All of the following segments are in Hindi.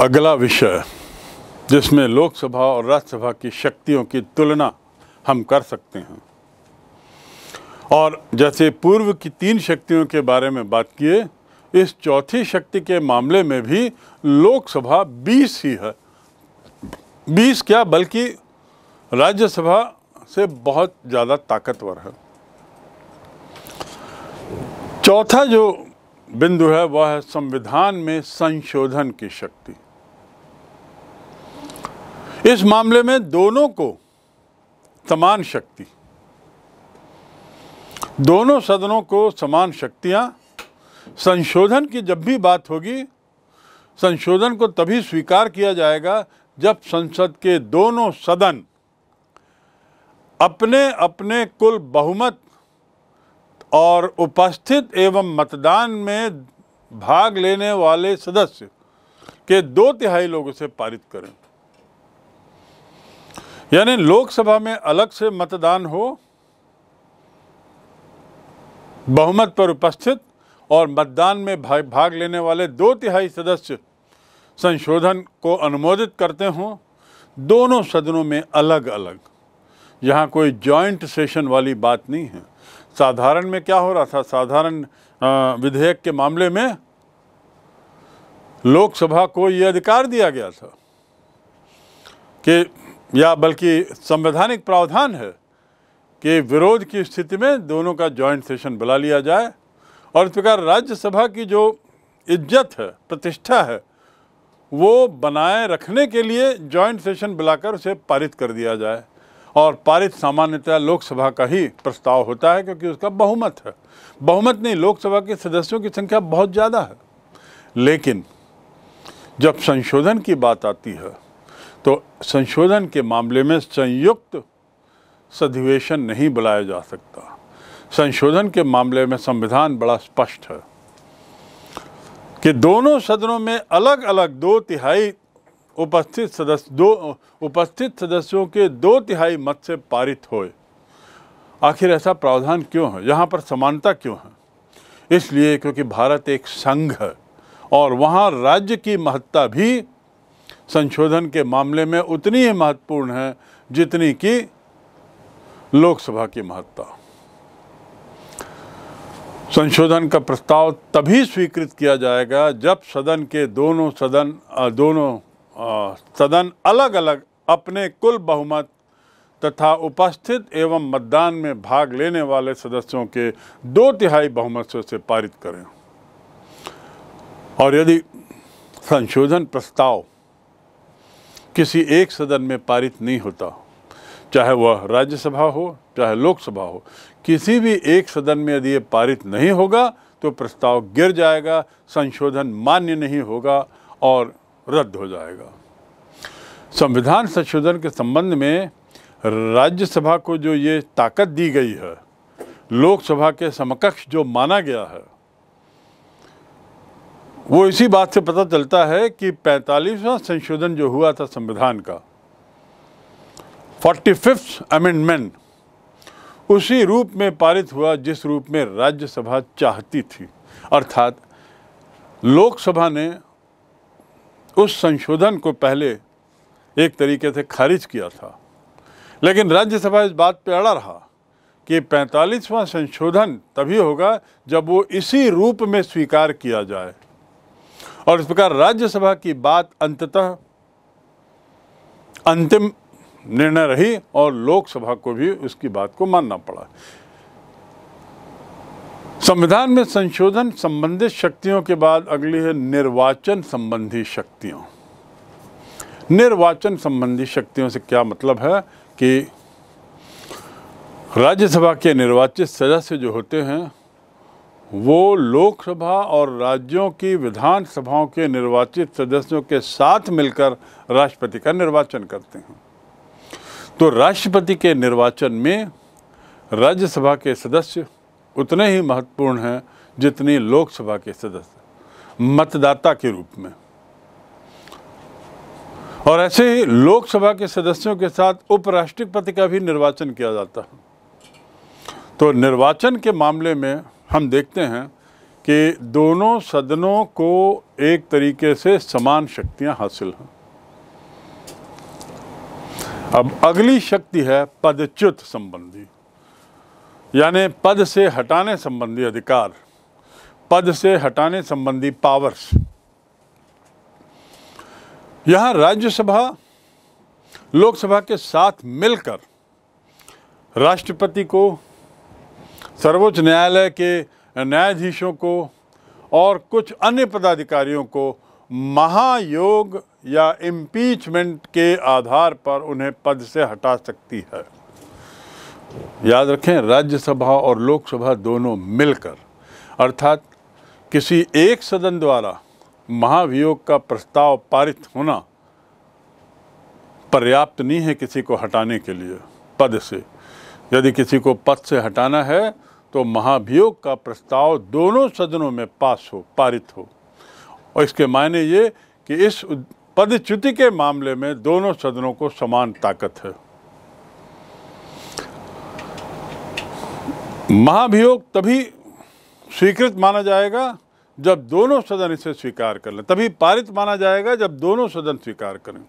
अगला विषय जिसमें लोकसभा और राज्यसभा की शक्तियों की तुलना हम कर सकते हैं और जैसे पूर्व की तीन शक्तियों के बारे में बात किए इस चौथी शक्ति के मामले में भी लोकसभा 20 ही है 20 क्या बल्कि राज्यसभा से बहुत ज़्यादा ताकतवर है चौथा जो बिंदु है वह है संविधान में संशोधन की शक्ति इस मामले में दोनों को समान शक्ति दोनों सदनों को समान शक्तियां संशोधन की जब भी बात होगी संशोधन को तभी स्वीकार किया जाएगा जब संसद के दोनों सदन अपने अपने कुल बहुमत और उपस्थित एवं मतदान में भाग लेने वाले सदस्य के दो तिहाई लोगों से पारित करें यानी लोकसभा में अलग से मतदान हो बहुमत पर उपस्थित और मतदान में भाग लेने वाले दो तिहाई सदस्य संशोधन को अनुमोदित करते हों दोनों सदनों में अलग अलग यहाँ कोई जॉइंट सेशन वाली बात नहीं है साधारण में क्या हो रहा था साधारण विधेयक के मामले में लोकसभा को ये अधिकार दिया गया था कि या बल्कि संवैधानिक प्रावधान है कि विरोध की स्थिति में दोनों का जॉइंट सेशन बुला लिया जाए और इस प्रकार राज्यसभा की जो इज्जत है प्रतिष्ठा है वो बनाए रखने के लिए जॉइंट सेशन बुलाकर उसे पारित कर दिया जाए और पारित सामान्यतः लोकसभा का ही प्रस्ताव होता है क्योंकि उसका बहुमत है बहुमत नहीं लोकसभा के सदस्यों की संख्या बहुत ज़्यादा है लेकिन जब संशोधन की बात आती है तो संशोधन के मामले में संयुक्त सधिवेशन नहीं बुलाया जा सकता संशोधन के मामले में संविधान बड़ा स्पष्ट है कि दोनों सदनों में अलग अलग दो तिहाई उपस्थित सदस्य दो उपस्थित सदस्यों के दो तिहाई मत से पारित होए आखिर ऐसा प्रावधान क्यों है यहाँ पर समानता क्यों है इसलिए क्योंकि भारत एक संघ है और वहाँ राज्य की महत्ता भी संशोधन के मामले में उतनी ही महत्वपूर्ण है जितनी कि लोकसभा की महत्ता संशोधन का प्रस्ताव तभी स्वीकृत किया जाएगा जब सदन के दोनों सदन दोनों सदन अलग अलग अपने कुल बहुमत तथा उपस्थित एवं मतदान में भाग लेने वाले सदस्यों के दो तिहाई बहुमत से पारित करें और यदि संशोधन प्रस्ताव किसी एक सदन में पारित नहीं होता चाहे वह राज्यसभा हो चाहे लोकसभा हो किसी भी एक सदन में यदि ये पारित नहीं होगा तो प्रस्ताव गिर जाएगा संशोधन मान्य नहीं होगा और रद्द हो जाएगा संविधान संशोधन के संबंध में राज्यसभा को जो ये ताकत दी गई है लोकसभा के समकक्ष जो माना गया है वो इसी बात से पता चलता है कि पैंतालीसवां संशोधन जो हुआ था संविधान का फोर्टी फिफ्थ अमेंडमेंट उसी रूप में पारित हुआ जिस रूप में राज्यसभा चाहती थी अर्थात लोकसभा ने उस संशोधन को पहले एक तरीके से खारिज किया था लेकिन राज्यसभा इस बात पर अड़ा रहा कि पैंतालीसवां संशोधन तभी होगा जब वो इसी रूप में स्वीकार किया जाए और इस प्रकार राज्यसभा की बात अंततः अंतिम निर्णय रही और लोकसभा को भी उसकी बात को मानना पड़ा संविधान में संशोधन संबंधित शक्तियों के बाद अगली है निर्वाचन संबंधी शक्तियों निर्वाचन संबंधी शक्तियों से क्या मतलब है कि राज्यसभा के निर्वाचित सदस्य जो होते हैं वो लोकसभा और राज्यों की विधानसभाओं के निर्वाचित सदस्यों के साथ मिलकर राष्ट्रपति का निर्वाचन करते हैं तो राष्ट्रपति के निर्वाचन में राज्यसभा के सदस्य उतने ही महत्वपूर्ण हैं जितनी लोकसभा के सदस्य मतदाता के रूप में और ऐसे ही लोकसभा के सदस्यों के साथ उपराष्ट्रपति का भी निर्वाचन किया जाता है तो निर्वाचन के मामले में हम देखते हैं कि दोनों सदनों को एक तरीके से समान शक्तियां हासिल हैं अब अगली शक्ति है पदच्युत संबंधी यानी पद से हटाने संबंधी अधिकार पद से हटाने संबंधी पावर्स यहां राज्यसभा लोकसभा के साथ मिलकर राष्ट्रपति को सर्वोच्च न्यायालय के न्यायाधीशों को और कुछ अन्य पदाधिकारियों को महायोग या इम्पीचमेंट के आधार पर उन्हें पद से हटा सकती है याद रखें राज्यसभा और लोकसभा दोनों मिलकर अर्थात किसी एक सदन द्वारा महाभियोग का प्रस्ताव पारित होना पर्याप्त नहीं है किसी को हटाने के लिए पद से यदि किसी को पद से हटाना है तो महाभियोग का प्रस्ताव दोनों सदनों में पास हो पारित हो और इसके मायने ये कि इस पदच्युति के मामले में दोनों सदनों को समान ताकत है महाभियोग तभी स्वीकृत माना जाएगा जब दोनों सदन इसे स्वीकार कर लें तभी पारित माना जाएगा जब दोनों सदन स्वीकार करें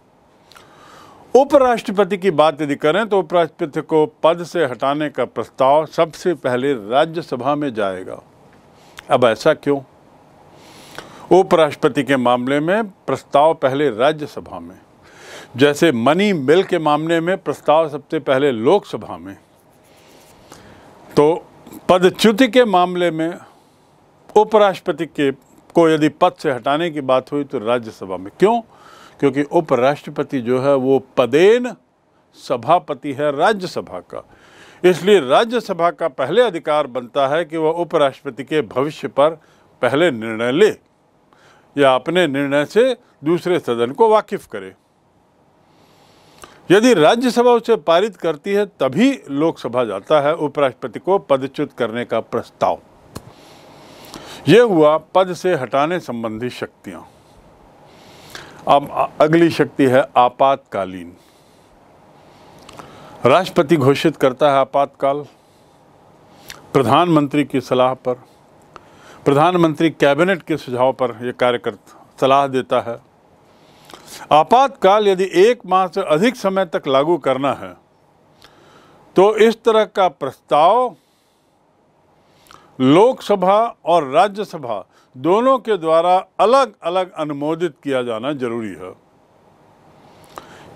उपराष्ट्रपति की बात यदि करें तो उपराष्ट्रपति को पद से हटाने का प्रस्ताव सबसे पहले राज्यसभा में जाएगा अब ऐसा क्यों उपराष्ट्रपति के मामले में प्रस्ताव पहले राज्यसभा में जैसे मनी मिल के मामले में प्रस्ताव सबसे पहले लोकसभा में तो पदच्युति के मामले में उपराष्ट्रपति के को यदि पद से हटाने की बात हुई तो राज्यसभा में क्यों क्योंकि उपराष्ट्रपति जो है वो पदेन सभापति है राज्यसभा का इसलिए राज्यसभा का पहले अधिकार बनता है कि वह उपराष्ट्रपति के भविष्य पर पहले निर्णय ले या अपने निर्णय से दूसरे सदन को वाकिफ करे यदि राज्यसभा उसे पारित करती है तभी लोकसभा जाता है उपराष्ट्रपति को पदच्युत करने का प्रस्ताव यह हुआ पद से हटाने संबंधी शक्तियां अब अगली शक्ति है आपातकालीन राष्ट्रपति घोषित करता है आपातकाल प्रधानमंत्री की सलाह पर प्रधानमंत्री कैबिनेट के सुझाव पर यह कार्यकर्ता सलाह देता है आपातकाल यदि एक माह से अधिक समय तक लागू करना है तो इस तरह का प्रस्ताव लोकसभा और राज्यसभा दोनों के द्वारा अलग अलग अनुमोदित किया जाना जरूरी है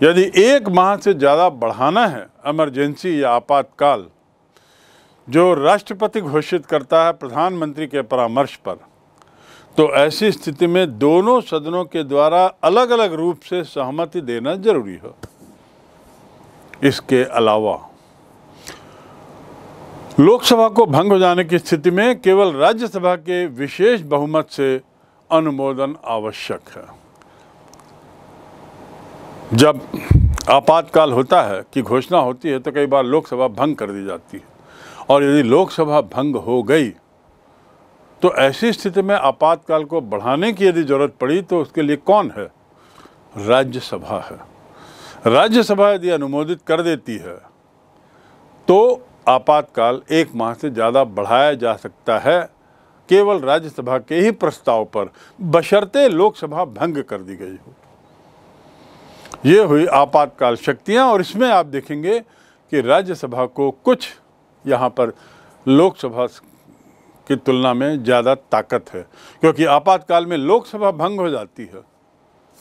यदि एक माह से ज़्यादा बढ़ाना है एमरजेंसी या आपातकाल जो राष्ट्रपति घोषित करता है प्रधानमंत्री के परामर्श पर तो ऐसी स्थिति में दोनों सदनों के द्वारा अलग अलग रूप से सहमति देना जरूरी है इसके अलावा लोकसभा को भंग हो जाने की स्थिति में केवल राज्यसभा के विशेष बहुमत से अनुमोदन आवश्यक है जब आपातकाल होता है कि घोषणा होती है तो कई बार लोकसभा भंग कर दी जाती है और यदि लोकसभा भंग हो गई तो ऐसी स्थिति में आपातकाल को बढ़ाने की यदि ज़रूरत पड़ी तो उसके लिए कौन है राज्यसभा है राज्यसभा यदि अनुमोदित कर देती है तो आपातकाल एक माह से ज़्यादा बढ़ाया जा सकता है केवल राज्यसभा के ही प्रस्ताव पर बशर्ते लोकसभा भंग कर दी गई हो ये हुई आपातकाल शक्तियां और इसमें आप देखेंगे कि राज्यसभा को कुछ यहाँ पर लोकसभा की तुलना में ज़्यादा ताकत है क्योंकि आपातकाल में लोकसभा भंग हो जाती है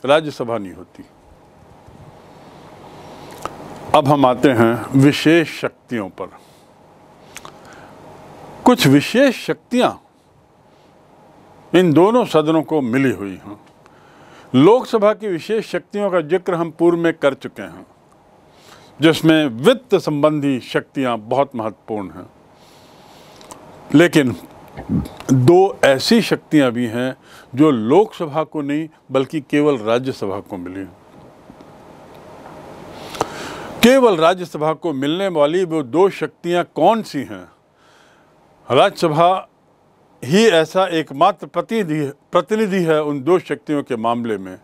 राज्यसभा नहीं होती अब हम आते हैं विशेष शक्तियों पर कुछ विशेष शक्तियां इन दोनों सदनों को मिली हुई हैं लोकसभा की विशेष शक्तियों का जिक्र हम पूर्व में कर चुके हैं जिसमें वित्त संबंधी शक्तियां बहुत महत्वपूर्ण हैं लेकिन दो ऐसी शक्तियां भी हैं जो लोकसभा को नहीं बल्कि केवल राज्यसभा को मिली केवल राज्यसभा को मिलने वाली वो दो शक्तियां कौन सी हैं राज्यसभा ही ऐसा एकमात्र प्रतिनिधि प्रतिनिधि है उन दो शक्तियों के मामले में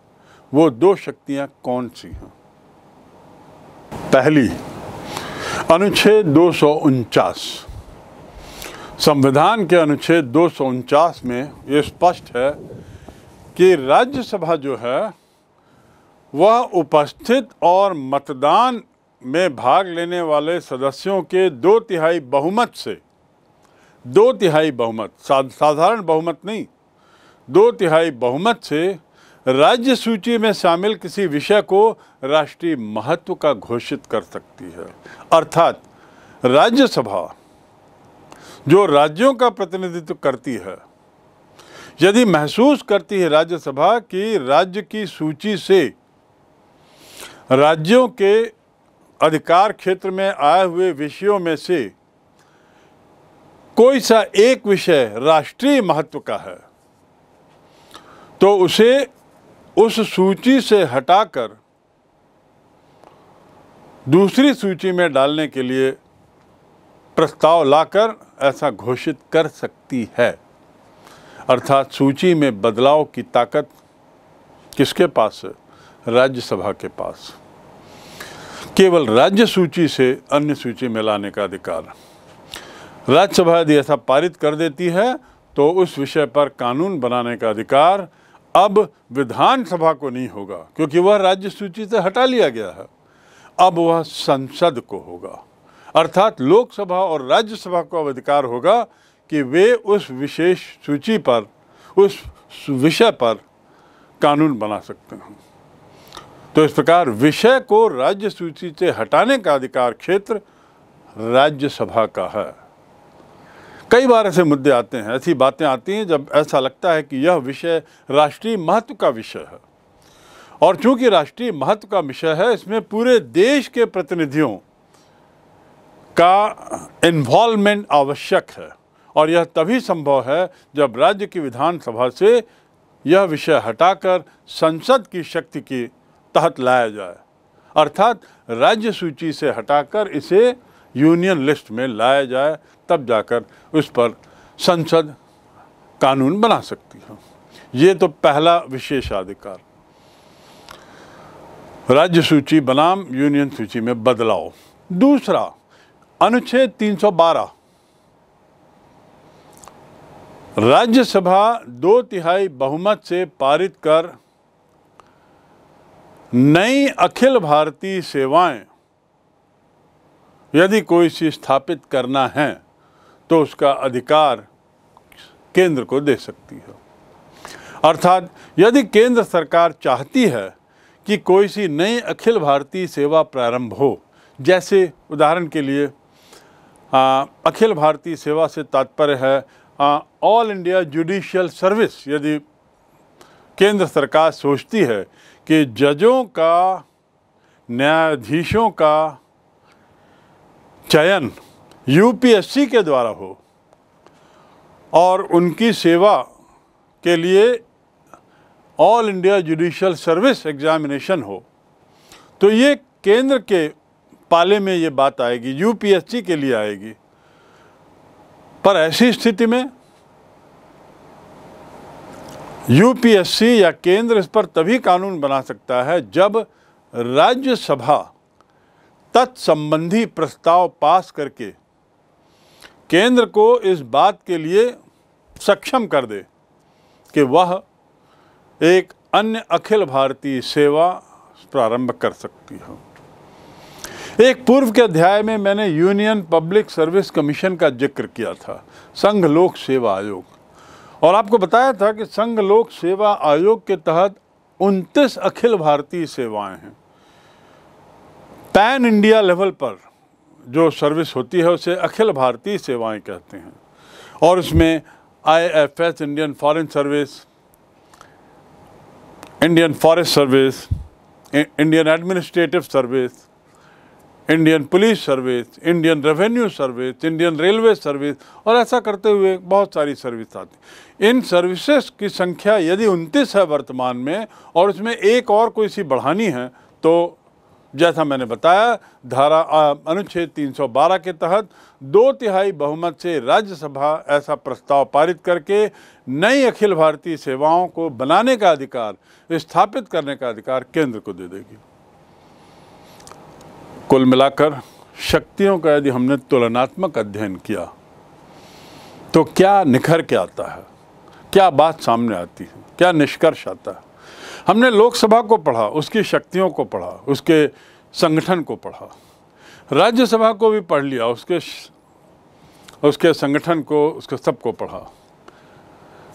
वो दो शक्तियां कौन सी हैं पहली अनुच्छेद दो संविधान के अनुच्छेद दो में ये स्पष्ट है कि राज्यसभा जो है वह उपस्थित और मतदान में भाग लेने वाले सदस्यों के दो तिहाई बहुमत से दो तिहाई बहुमत साधारण बहुमत नहीं दो तिहाई बहुमत से राज्य सूची में शामिल किसी विषय को राष्ट्रीय महत्व का घोषित कर सकती है अर्थात राज्यसभा जो राज्यों का प्रतिनिधित्व करती है यदि महसूस करती है राज्यसभा कि राज्य की सूची से राज्यों के अधिकार क्षेत्र में आए हुए विषयों में से कोई सा एक विषय राष्ट्रीय महत्व का है तो उसे उस सूची से हटाकर दूसरी सूची में डालने के लिए प्रस्ताव लाकर ऐसा घोषित कर सकती है अर्थात सूची में बदलाव की ताकत किसके पास है राज्यसभा के पास केवल राज्य सूची से अन्य सूची में लाने का अधिकार राज्यसभा यदि ऐसा पारित कर देती है तो उस विषय पर कानून बनाने का अधिकार अब विधानसभा को नहीं होगा क्योंकि वह राज्य सूची से हटा लिया गया है अब वह संसद को होगा अर्थात लोकसभा और राज्यसभा को अब अधिकार होगा कि वे उस विशेष सूची पर उस विषय पर कानून बना सकते हैं तो इस प्रकार विषय को राज्य सूची से हटाने का अधिकार क्षेत्र राज्यसभा का है कई बार ऐसे मुद्दे आते हैं ऐसी बातें आती हैं जब ऐसा लगता है कि यह विषय राष्ट्रीय महत्व का विषय है और चूंकि राष्ट्रीय महत्व का विषय है इसमें पूरे देश के प्रतिनिधियों का इन्वॉल्वमेंट आवश्यक है और यह तभी संभव है जब राज्य की विधानसभा से यह विषय हटाकर संसद की शक्ति के तहत लाया जाए अर्थात राज्य सूची से हटाकर इसे यूनियन लिस्ट में लाया जाए तब जाकर उस पर संसद कानून बना सकती है ये तो पहला विशेषाधिकार राज्य सूची बनाम यूनियन सूची में बदलाव दूसरा अनुच्छेद 312 राज्यसभा दो तिहाई बहुमत से पारित कर नई अखिल भारतीय सेवाएं यदि कोई चीज़ स्थापित करना है तो उसका अधिकार केंद्र को दे सकती है अर्थात यदि केंद्र सरकार चाहती है कि कोई सी नई अखिल भारतीय सेवा प्रारंभ हो जैसे उदाहरण के लिए आ, अखिल भारतीय सेवा से तात्पर्य है ऑल इंडिया जुडिशियल सर्विस यदि केंद्र सरकार सोचती है कि जजों का न्यायाधीशों का चयन यूपीएससी के द्वारा हो और उनकी सेवा के लिए all India judicial service examination हो तो ये केंद्र के पाले में ये बात आएगी यूपीएससी के लिए आएगी पर ऐसी स्थिति में यूपीएससी या केंद्र इस पर तभी कानून बना सकता है जब राज्यसभा तत्संबंधी प्रस्ताव पास करके केंद्र को इस बात के लिए सक्षम कर दे कि वह एक अन्य अखिल भारतीय सेवा प्रारंभ कर सकती हो एक पूर्व के अध्याय में मैंने यूनियन पब्लिक सर्विस कमीशन का जिक्र किया था संघ लोक सेवा आयोग और आपको बताया था कि संघ लोक सेवा आयोग के तहत उनतीस अखिल भारतीय सेवाएं हैं पैन इंडिया लेवल पर जो सर्विस होती है उसे अखिल भारतीय सेवाएं कहते हैं और उसमें IFS Indian foreign service Indian forest service Indian administrative service Indian police service Indian revenue service Indian railway service और ऐसा करते हुए बहुत सारी सर्विस आती इन सर्विसेज की संख्या यदि उनतीस है वर्तमान में और उसमें एक और कोई सी बढ़ानी है तो जैसा मैंने बताया धारा अनुच्छेद 312 के तहत दो तिहाई बहुमत से राज्यसभा ऐसा प्रस्ताव पारित करके नई अखिल भारतीय सेवाओं को बनाने का अधिकार स्थापित करने का अधिकार केंद्र को दे देगी कुल मिलाकर शक्तियों का यदि हमने तुलनात्मक अध्ययन किया तो क्या निखर के आता है क्या बात सामने आती है क्या निष्कर्ष आता है हमने लोकसभा को पढ़ा उसकी शक्तियों को पढ़ा उसके संगठन को पढ़ा राज्यसभा को भी पढ़ लिया उसके उसके संगठन को उसके सब को पढ़ा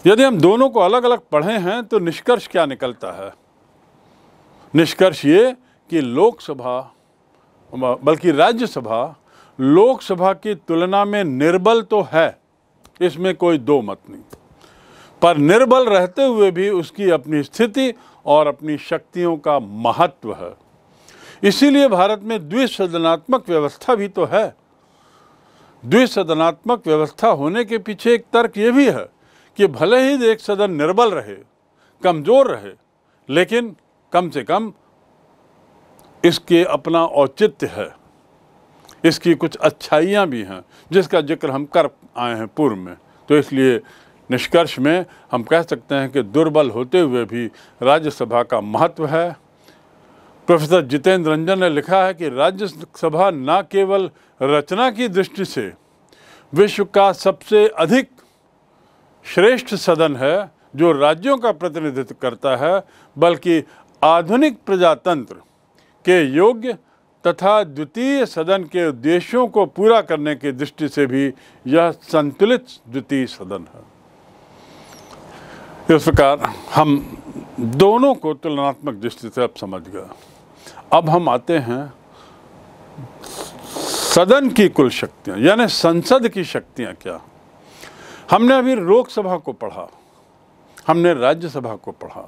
यदि हम दोनों को अलग अलग पढ़े हैं तो निष्कर्ष क्या निकलता है निष्कर्ष ये कि लोकसभा बल्कि राज्यसभा लोकसभा की तुलना में निर्बल तो है इसमें कोई दो मत नहीं पर निर्बल रहते हुए भी उसकी अपनी स्थिति और अपनी शक्तियों का महत्व है इसीलिए भारत में द्विसदनात्मक व्यवस्था भी तो है द्विसदनात्मक व्यवस्था होने के पीछे एक तर्क ये भी है कि भले ही एक सदन निर्बल रहे कमज़ोर रहे लेकिन कम से कम इसके अपना औचित्य है इसकी कुछ अच्छाइयाँ भी हैं जिसका जिक्र हम कर आए हैं पूर्व में तो इसलिए निष्कर्ष में हम कह सकते हैं कि दुर्बल होते हुए भी राज्यसभा का महत्व है प्रोफेसर जितेंद्र रंजन ने लिखा है कि राज्यसभा न केवल रचना की दृष्टि से विश्व का सबसे अधिक श्रेष्ठ सदन है जो राज्यों का प्रतिनिधित्व करता है बल्कि आधुनिक प्रजातंत्र के योग्य तथा द्वितीय सदन के उद्देश्यों को पूरा करने की दृष्टि से भी यह संतुलित द्वितीय सदन है इस प्रकार हम दोनों को तुलनात्मक दृष्टि से अब समझ गए अब हम आते हैं सदन की कुल शक्तियाँ यानी संसद की शक्तियाँ क्या हमने अभी लोकसभा को पढ़ा हमने राज्यसभा को पढ़ा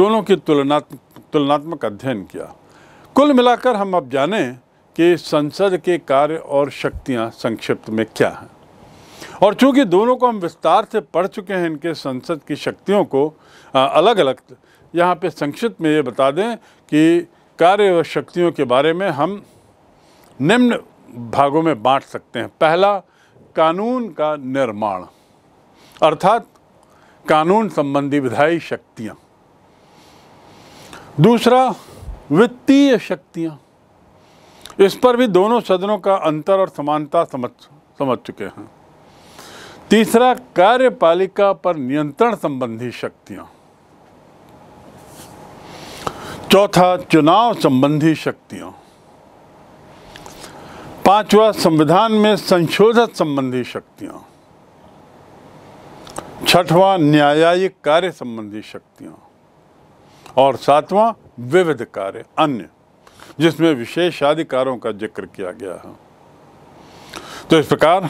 दोनों की तुलनात्मक तुलनात्मक अध्ययन किया कुल मिलाकर हम अब जानें कि संसद के कार्य और शक्तियाँ संक्षिप्त में क्या हैं और चूंकि दोनों को हम विस्तार से पढ़ चुके हैं इनके संसद की शक्तियों को अलग अलग यहाँ पे संक्षिप्त में ये बता दें कि कार्य व शक्तियों के बारे में हम निम्न भागों में बांट सकते हैं पहला कानून का निर्माण अर्थात कानून संबंधी विधायी शक्तियाँ दूसरा वित्तीय शक्तियाँ इस पर भी दोनों सदनों का अंतर और समानता समझ समझ चुके हैं तीसरा कार्यपालिका पर नियंत्रण संबंधी शक्तियां चौथा चुनाव संबंधी शक्तियां पांचवा संविधान में संशोधन संबंधी शक्तियां छठवां न्यायिक कार्य संबंधी शक्तियां और सातवां विविध कार्य अन्य जिसमें विशेषाधिकारों का जिक्र किया गया है तो इस प्रकार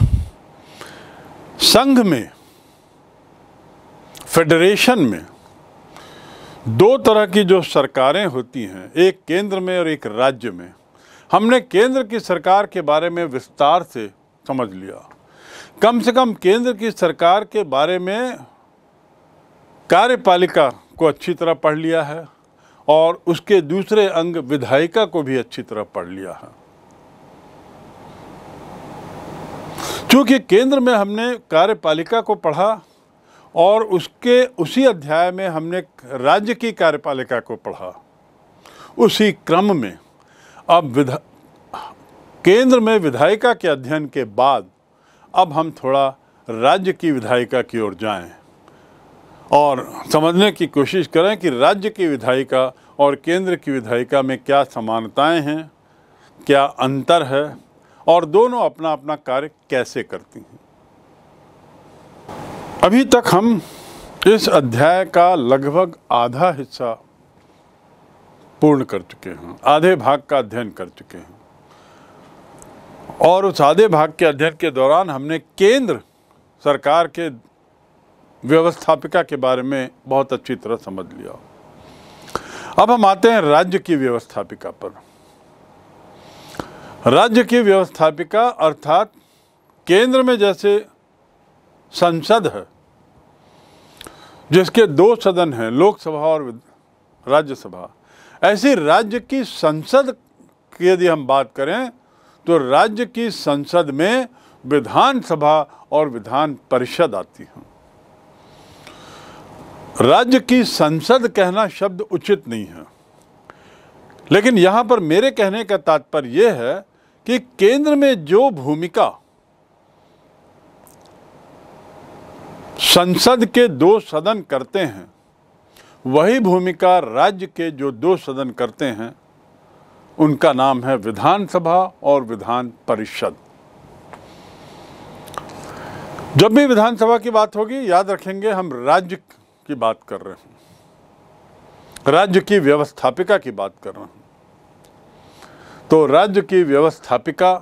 संघ में फेडरेशन में दो तरह की जो सरकारें होती हैं एक केंद्र में और एक राज्य में हमने केंद्र की सरकार के बारे में विस्तार से समझ लिया कम से कम केंद्र की सरकार के बारे में कार्यपालिका को अच्छी तरह पढ़ लिया है और उसके दूसरे अंग विधायिका को भी अच्छी तरह पढ़ लिया है चूँकि केंद्र में हमने कार्यपालिका को पढ़ा और उसके उसी अध्याय में हमने राज्य की कार्यपालिका को पढ़ा उसी क्रम में अब विधा केंद्र में विधायिका के अध्ययन के बाद अब हम थोड़ा राज्य की विधायिका की ओर जाएं और समझने की कोशिश करें कि राज्य की विधायिका और केंद्र की विधायिका में क्या समानताएं हैं क्या अंतर है और दोनों अपना अपना कार्य कैसे करती हैं अभी तक हम इस अध्याय का लगभग आधा हिस्सा पूर्ण कर चुके हैं आधे भाग का अध्ययन कर चुके हैं और उस आधे भाग के अध्ययन के दौरान हमने केंद्र सरकार के व्यवस्थापिका के बारे में बहुत अच्छी तरह समझ लिया अब हम आते हैं राज्य की व्यवस्थापिका पर राज्य की व्यवस्थापिका अर्थात केंद्र में जैसे संसद है जिसके दो सदन हैं लोकसभा और राज्यसभा ऐसी राज्य की संसद की यदि हम बात करें तो राज्य की संसद में विधानसभा और विधान परिषद आती हैं राज्य की संसद कहना शब्द उचित नहीं है लेकिन यहाँ पर मेरे कहने का तात्पर्य यह है कि केंद्र में जो भूमिका संसद के दो सदन करते हैं वही भूमिका राज्य के जो दो सदन करते हैं उनका नाम है विधानसभा और विधान परिषद जब भी विधानसभा की बात होगी याद रखेंगे हम राज्य की बात कर रहे हैं राज्य की व्यवस्थापिका की बात कर रहा हूँ तो राज्य की व्यवस्थापिका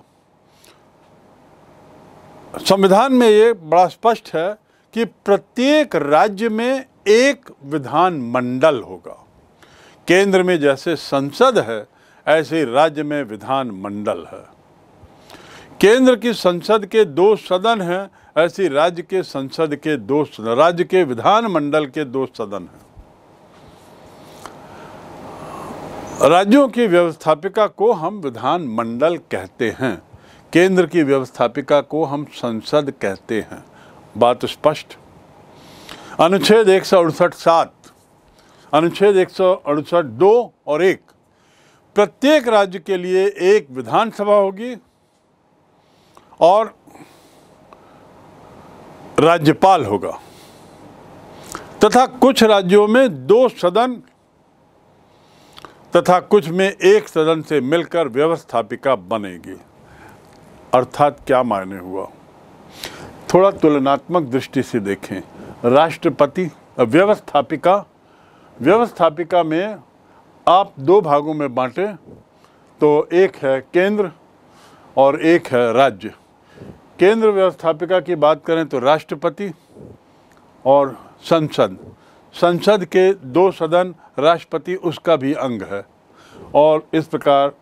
संविधान में ये बड़ा स्पष्ट है कि प्रत्येक राज्य में एक विधान मंडल होगा केंद्र में जैसे संसद है ऐसे राज्य में विधान मंडल है केंद्र की संसद के दो सदन हैं ऐसी राज्य के संसद के दो राज्य के विधानमंडल के दो सदन हैं राज्यों की व्यवस्थापिका को हम विधानमंडल कहते हैं केंद्र की व्यवस्थापिका को हम संसद कहते हैं बात स्पष्ट अनुच्छेद एक सौ अड़सठ सात अनुच्छेद एक सौ अड़सठ दो और एक प्रत्येक राज्य के लिए एक विधानसभा होगी और राज्यपाल होगा तथा कुछ राज्यों में दो सदन तथा कुछ में एक सदन से मिलकर व्यवस्थापिका बनेगी अर्थात क्या मायने हुआ थोड़ा तुलनात्मक दृष्टि से देखें राष्ट्रपति व्यवस्थापिका व्यवस्थापिका में आप दो भागों में बांटें तो एक है केंद्र और एक है राज्य केंद्र व्यवस्थापिका की बात करें तो राष्ट्रपति और संसद संसद के दो सदन राष्ट्रपति उसका भी अंग है और इस प्रकार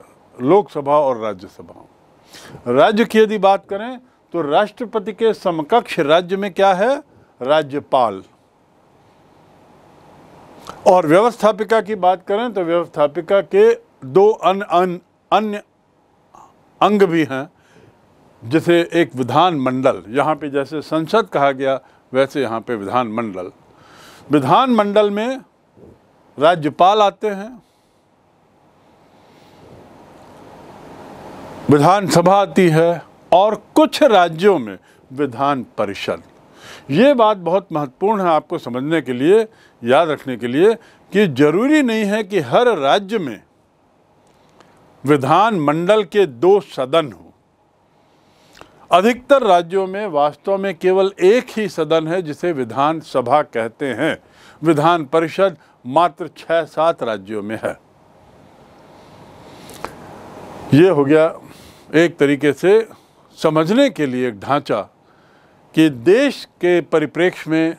लोकसभा और राज्यसभा राज्य की यदि बात करें तो राष्ट्रपति के समकक्ष राज्य में क्या है राज्यपाल और व्यवस्थापिका की बात करें तो व्यवस्थापिका के दो अन्य अन्य अन्य अंग भी हैं जैसे एक विधानमंडल यहाँ पे जैसे संसद कहा गया वैसे यहाँ पे विधानमंडल विधानमंडल में राज्यपाल आते हैं विधानसभा आती है और कुछ राज्यों में विधान परिषद ये बात बहुत महत्वपूर्ण है आपको समझने के लिए याद रखने के लिए कि जरूरी नहीं है कि हर राज्य में विधान मंडल के दो सदन हों अधिकतर राज्यों में वास्तव में केवल एक ही सदन है जिसे विधानसभा कहते हैं विधान परिषद मात्र छह सात राज्यों में है ये हो गया एक तरीके से समझने के लिए एक ढांचा कि देश के परिप्रेक्ष्य में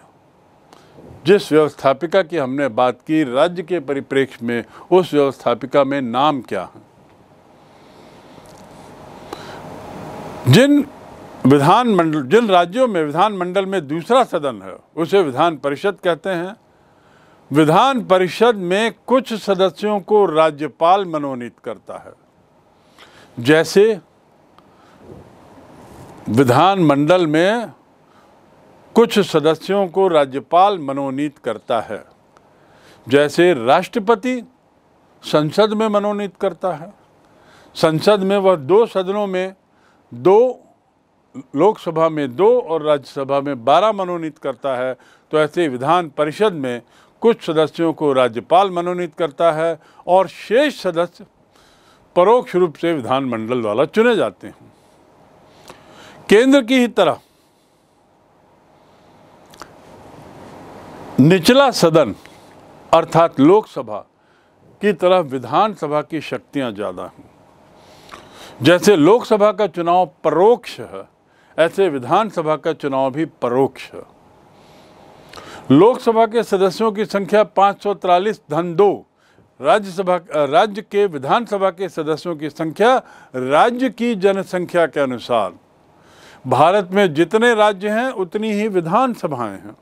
जिस व्यवस्थापिका की हमने बात की राज्य के परिप्रेक्ष्य में उस व्यवस्थापिका में नाम क्या है जिन विधानमंडल जिन राज्यों में विधानमंडल में दूसरा सदन है उसे विधान परिषद कहते हैं विधान परिषद में कुछ सदस्यों को राज्यपाल मनोनीत करता है जैसे विधानमंडल में कुछ सदस्यों को राज्यपाल मनोनीत करता है जैसे राष्ट्रपति संसद में मनोनीत करता है संसद में वह दो सदनों में दो लोकसभा में दो और राज्यसभा में बारह मनोनीत करता है तो ऐसे विधान परिषद में कुछ सदस्यों को राज्यपाल मनोनीत करता है और शेष सदस्य परोक्ष रूप से विधानमंडल द्वारा चुने जाते हैं केंद्र की ही तरह निचला सदन अर्थात लोकसभा की तरह विधानसभा की शक्तियां ज़्यादा हैं जैसे लोकसभा का चुनाव परोक्ष है ऐसे विधानसभा का चुनाव भी परोक्ष लोकसभा के सदस्यों की संख्या पाँच सौ तिरालीस धन दो राज्यसभा राज्य के विधानसभा के सदस्यों की संख्या राज्य की जनसंख्या के अनुसार भारत में जितने राज्य हैं उतनी ही विधानसभाएं हैं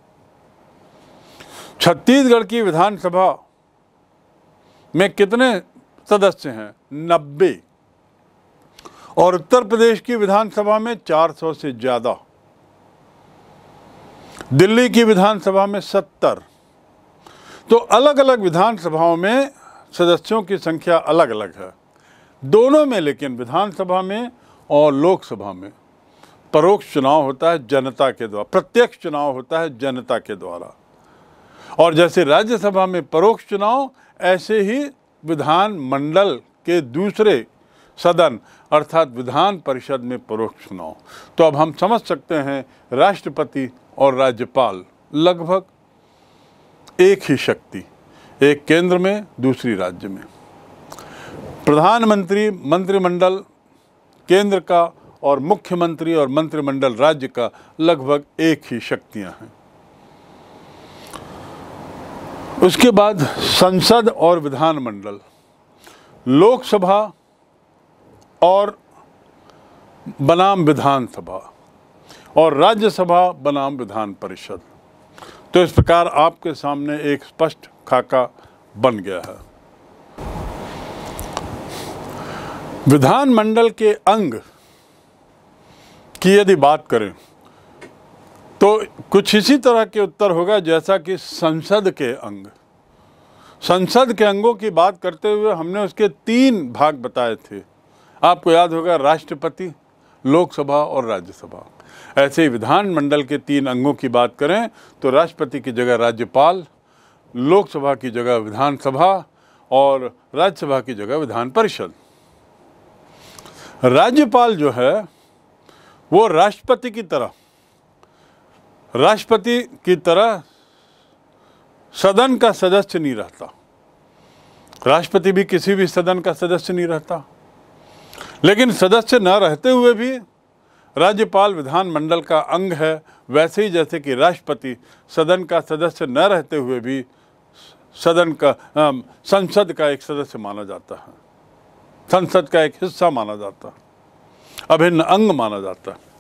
छत्तीसगढ़ की विधानसभा में कितने सदस्य हैं नब्बे और उत्तर प्रदेश की विधानसभा में 400 से ज़्यादा दिल्ली की विधानसभा में 70 तो अलग अलग विधानसभाओं में सदस्यों की संख्या अलग अलग है दोनों में लेकिन विधानसभा में और लोकसभा में परोक्ष चुनाव होता है जनता के द्वारा प्रत्यक्ष चुनाव होता है जनता के द्वारा और जैसे राज्यसभा में परोक्ष चुनाव ऐसे ही विधान मंडल के दूसरे सदन अर्थात विधान परिषद में परोक्ष चुनाव तो अब हम समझ सकते हैं राष्ट्रपति और राज्यपाल लगभग एक ही शक्ति एक केंद्र में दूसरी राज्य में प्रधानमंत्री मंत्रिमंडल केंद्र का और मुख्यमंत्री और मंत्रिमंडल राज्य का लगभग एक ही शक्तियां हैं उसके बाद संसद और विधानमंडल लोकसभा और बनाम विधानसभा और राज्यसभा बनाम विधान परिषद तो इस प्रकार आपके सामने एक स्पष्ट खाका बन गया है विधानमंडल के अंग की यदि बात करें तो कुछ इसी तरह के उत्तर होगा जैसा कि संसद के अंग संसद के अंगों की बात करते हुए हमने उसके तीन भाग बताए थे आपको याद होगा राष्ट्रपति लोकसभा और राज्यसभा ऐसे ही विधानमंडल के तीन अंगों की बात करें तो राष्ट्रपति की जगह राज्यपाल लोकसभा की जगह विधानसभा और राज्यसभा की जगह विधान परिषद राज्यपाल जो है वो राष्ट्रपति की तरह राष्ट्रपति की तरह सदन का सदस्य नहीं रहता राष्ट्रपति भी किसी भी सदन का सदस्य नहीं रहता लेकिन सदस्य न रहते हुए भी राज्यपाल विधानमंडल का अंग है वैसे ही जैसे कि राष्ट्रपति सदन का सदस्य न रहते हुए भी सदन का संसद का एक सदस्य माना जाता है संसद का एक हिस्सा माना जाता है अभिन्न अंग माना जाता है